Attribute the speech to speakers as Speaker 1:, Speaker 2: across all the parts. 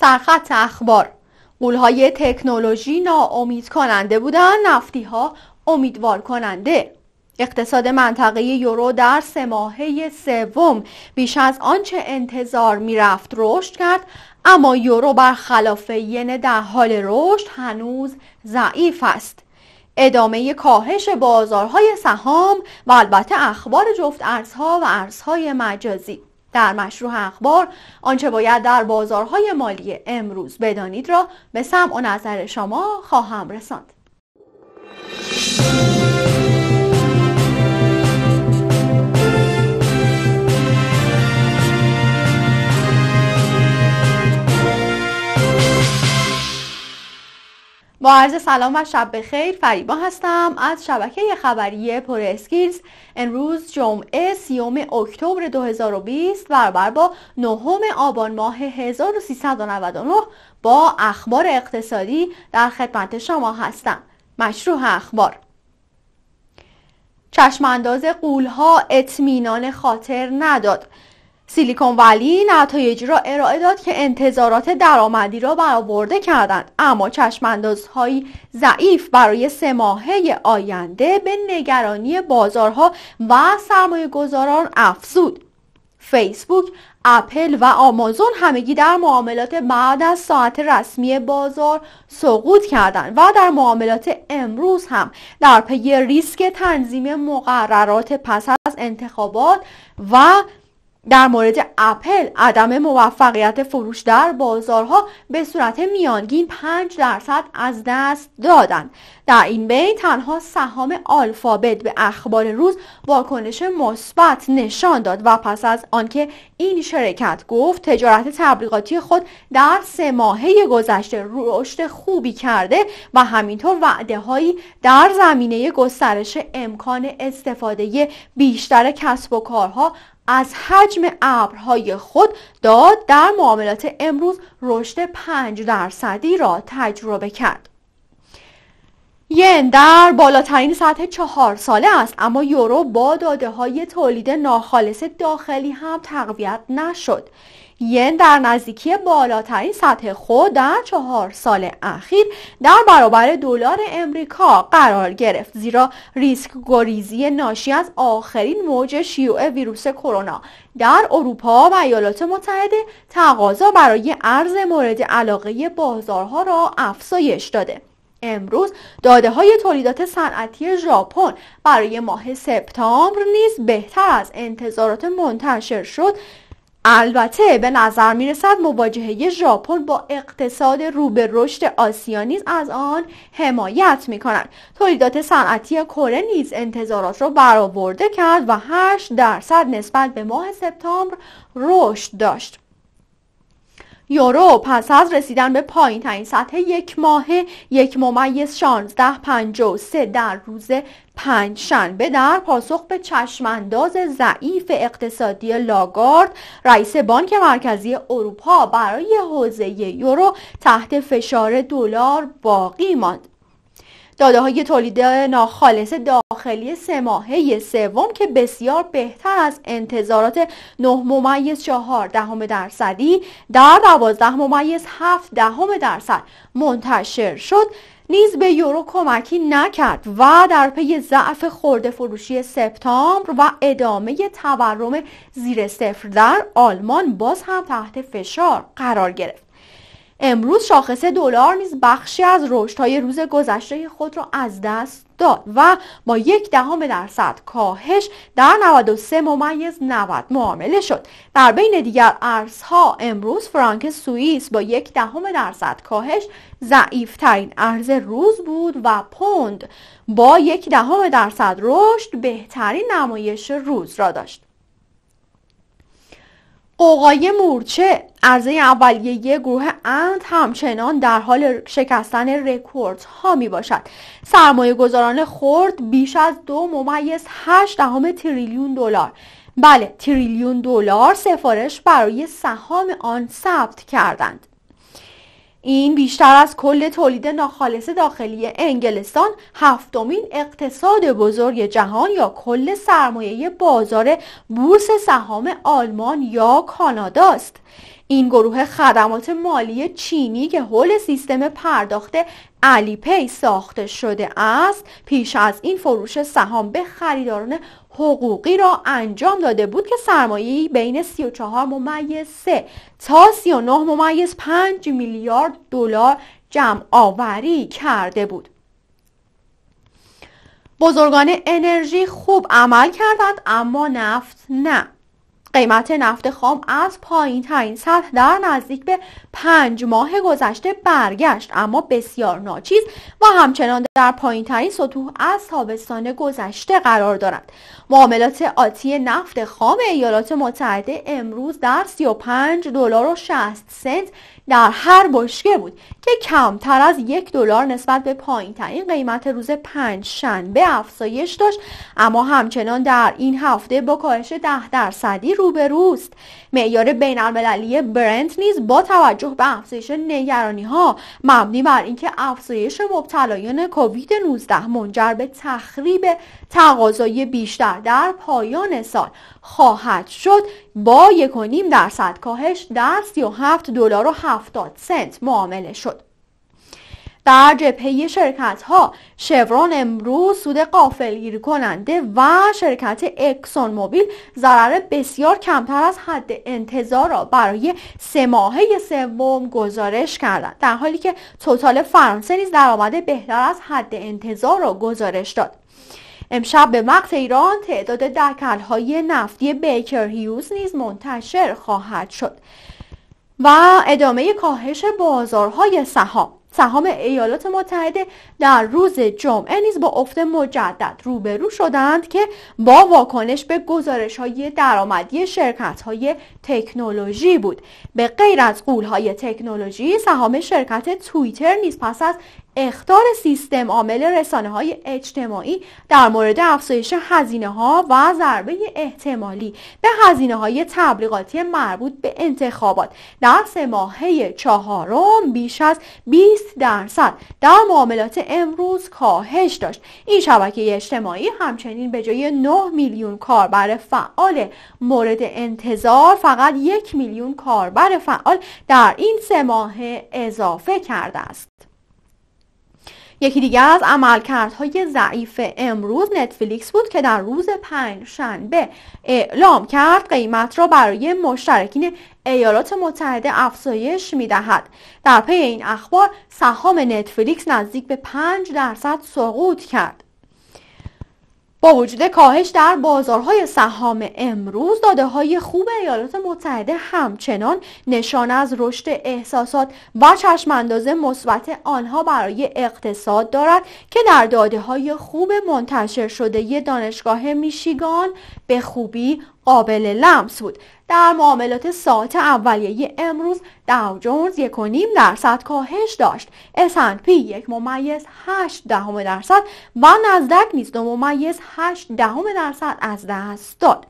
Speaker 1: سرخط اخبار قولهای تکنولوژی ناامید کننده بودن نفتی ها امیدوار کننده اقتصاد منطقه یورو در سه ماهه سوم بیش از آنچه انتظار میرفت رشد کرد اما یورو برخلاف ین در حال رشد هنوز ضعیف است ادامه کاهش بازارهای سهام و البته اخبار جفت ارزها و ارزهای مجازی در مشروع اخبار آنچه باید در بازارهای مالی امروز بدانید را به سمع و نظر شما خواهم رساند با عرض سلام و شب بخیر فریبا هستم از شبکه خبری پر اسکیلز امروز جمعه سیوم اکتبر 2020 برابر با نهم آبان ماه 1399 با اخبار اقتصادی در خدمت شما هستم مشروع اخبار چشمانداز قولها اطمینان خاطر نداد سیلیکون ولی نتایجی را ارائه داد که انتظارات درآمدی را برآورده کردند اما چشماندازهایی ضعیف برای سه ماهه آینده به نگرانی بازارها و سرمایه گذاران افزود فیسبوک، اپل و آمازون همگی در معاملات بعد از ساعت رسمی بازار سقوط کردند و در معاملات امروز هم در پی ریسک تنظیم مقررات پس از انتخابات و در مورد اپل عدم موفقیت فروش در بازارها به صورت میانگین 5 درصد از دست دادند در این بین تنها سهام آلفابت به اخبار روز واکنش مثبت نشان داد و پس از آنکه این شرکت گفت تجارت تبلیغاتی خود در سه ماهه گذشته رشد خوبی کرده و همینطور وعده هایی در زمینه گسترش امکان استفاده بیشتر کسب و کارها از حجم ابرهای خود داد در معاملات امروز رشد 5 درصدی را تجربه کرد. ین در بالاترین سطح چهار ساله است اما یورو با داده های تولید ناخالص داخلی هم تقویت نشد ین در نزدیکی بالاترین سطح خود در چهار سال اخیر در برابر دلار امریکا قرار گرفت زیرا ریسک گریزی ناشی از آخرین موج شیوع ویروس کرونا در اروپا و ایالات متحده تقاضا برای ارز مورد علاقه بازارها را افزایش داده امروز داده های تولیدات صنعتی ژاپن برای ماه سپتامبر نیز بهتر از انتظارات منتشر شد البته به نظر میرسد رسد مواجهه ژاپن با اقتصاد رو به رشد آسیا از آن حمایت می کند. تولیدات صنعتی کره نیز انتظارات را برآورده کرد و 8 درصد نسبت به ماه سپتامبر رشد داشت یورو پس از رسیدن به پایین ترین سطح یک ماه یک ممیز سه در روز پنج شنبه در پاسخ به چشمانداز ضعیف اقتصادی لاگارد رئیس بانک مرکزی اروپا برای حوزه یورو تحت فشار دلار باقی ماند داده های تولید ناخالص داخلی سه سوم که بسیار بهتر از انتظارات نه ممیز 4 دهم درصدی در دوازده ممیز 7 دهم درصد منتشر شد نیز به یورو کمکی نکرد و در پی ضعف خورد فروشی سپتامبر و ادامه تورم زیر صفر در آلمان باز هم تحت فشار قرار گرفت امروز شاخص دلار نیز بخشی از رشد های روز گذشته خود را از دست داد و با یک دهم درصد کاهش در 93 ممیز 90 معامله شد در بین دیگر ارزها امروز فرانک سوئیس با یک دهم درصد کاهش ضعیف ترین ارز روز بود و پوند با یک دهم درصد رشد بهترین نمایش روز را داشت قوقای مورچه عرضه اولیه گروه اند همچنان در حال شکستن رکورد ها می باشد سرمایه گذاران خرد بیش از دو ممیز هشت دهم تریلیون دلار بله تریلیون دلار سفارش برای سهام آن ثبت کردند این بیشتر از کل تولید ناخالص داخلی انگلستان هفتمین اقتصاد بزرگ جهان یا کل سرمایه بازار بورس سهام آلمان یا کانادا است این گروه خدمات مالی چینی که حول سیستم پرداخت علی پی ساخته شده است پیش از این فروش سهام به خریداران حقوقی را انجام داده بود که سرمایه بین 34 ممیز 3 تا 39 ممیز 5 میلیارد دلار جمع آوری کرده بود بزرگان انرژی خوب عمل کردند اما نفت نه قیمت نفت خام از پایین ترین سطح در نزدیک به پنج ماه گذشته برگشت اما بسیار ناچیز و همچنان در پایین ترین سطوح از تابستان گذشته قرار دارد معاملات آتی نفت خام ایالات متحده امروز در 35 دلار و 60 سنت در هر بشکه بود که کمتر از یک دلار نسبت به پایین ترین قیمت روز پنج شنبه افزایش داشت اما همچنان در این هفته با کاهش ده درصدی رو روبروست معیار بین المللی برنت نیز با توجه به افزایش نگرانی ها مبنی بر اینکه افزایش مبتلایان کووید 19 منجر به تخریب تقاضای بیشتر در پایان سال خواهد شد با 1.5 درصد کاهش در 37 دلار و 70 سنت معامله شد در جبهه شرکت ها شورون امروز سود قافلگیری کننده و شرکت اکسون موبیل ضرر بسیار کمتر از حد انتظار را برای سه ماهه سوم گزارش کردند در حالی که توتال فرانسه نیز درآمد بهتر از حد انتظار را گزارش داد امشب به وقت ایران تعداد های نفتی بیکر هیوز نیز منتشر خواهد شد و ادامه کاهش بازارهای سهام سهام ایالات متحده در روز جمعه نیز با افت مجدد روبرو شدند که با واکنش به گزارش های درآمدی شرکت های تکنولوژی بود به غیر از قول های تکنولوژی سهام شرکت توییتر نیز پس از اختار سیستم عامل رسانه های اجتماعی در مورد افزایش هزینه ها و ضربه احتمالی به هزینه های تبلیغاتی مربوط به انتخابات در سه ماهه چهارم بیش از 20 20 درصد در معاملات امروز کاهش داشت این شبکه اجتماعی همچنین به جای 9 میلیون کاربر فعال مورد انتظار فقط یک میلیون کاربر فعال در این سه ماه اضافه کرده است یکی دیگه از عملکردهای ضعیف امروز نتفلیکس بود که در روز پنج شنبه اعلام کرد قیمت را برای مشترکین ایالات متحده افزایش می دهد. در پی این اخبار سهام نتفلیکس نزدیک به 5 درصد سقوط کرد. با وجود کاهش در بازارهای سهام امروز داده های خوب ایالات متحده همچنان نشان از رشد احساسات و چشمانداز مثبت آنها برای اقتصاد دارد که در داده های خوب منتشر شده ی دانشگاه میشیگان به خوبی قابل لمس بود در معاملات ساعت اولیه امروز داو جونز یک درصد کاهش داشت S&P یک ممیز 8 دهم درصد و نزدک نیز دو ممیز 8 دهم درصد از دست داد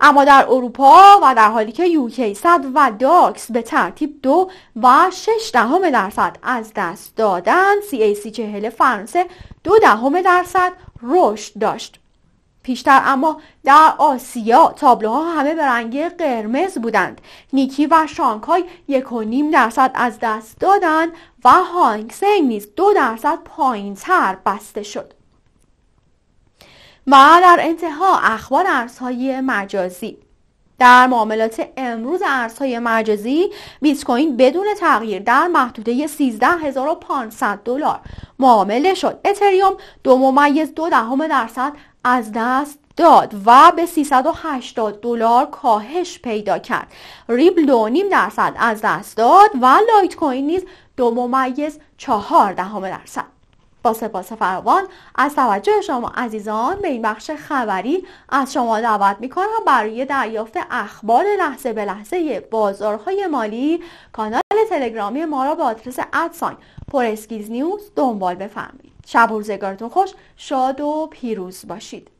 Speaker 1: اما در اروپا و در حالی که یوکی 100 و داکس به ترتیب دو و 6 دهم درصد از دست دادن سی ای سی چهل فرانسه دو دهم درصد رشد داشت پیشتر اما در آسیا تابلوها همه به رنگ قرمز بودند نیکی و شانگهای یک و نیم درصد از دست دادند و هانگسنگ نیز دو درصد تر بسته شد و در انتها اخبار ارزهای مجازی در معاملات امروز ارزهای مجازی بیت کوین بدون تغییر در محدوده 13500 دلار معامله شد اتریوم دو ممیز دو دهم درصد از دست داد و به 380 دلار کاهش پیدا کرد ریبل دو درصد از دست داد و لایت کوین نیز دو ممیز چهار دهم درصد با سپاس فراوان از توجه شما عزیزان به این بخش خبری از شما دعوت میکنم برای دریافت اخبار لحظه به لحظه بازارهای مالی کانال تلگرامی ما را با آدرس ادساین پرسکیز نیوز دنبال بفرمایید شب روزگارتون خوش شاد و پیروز باشید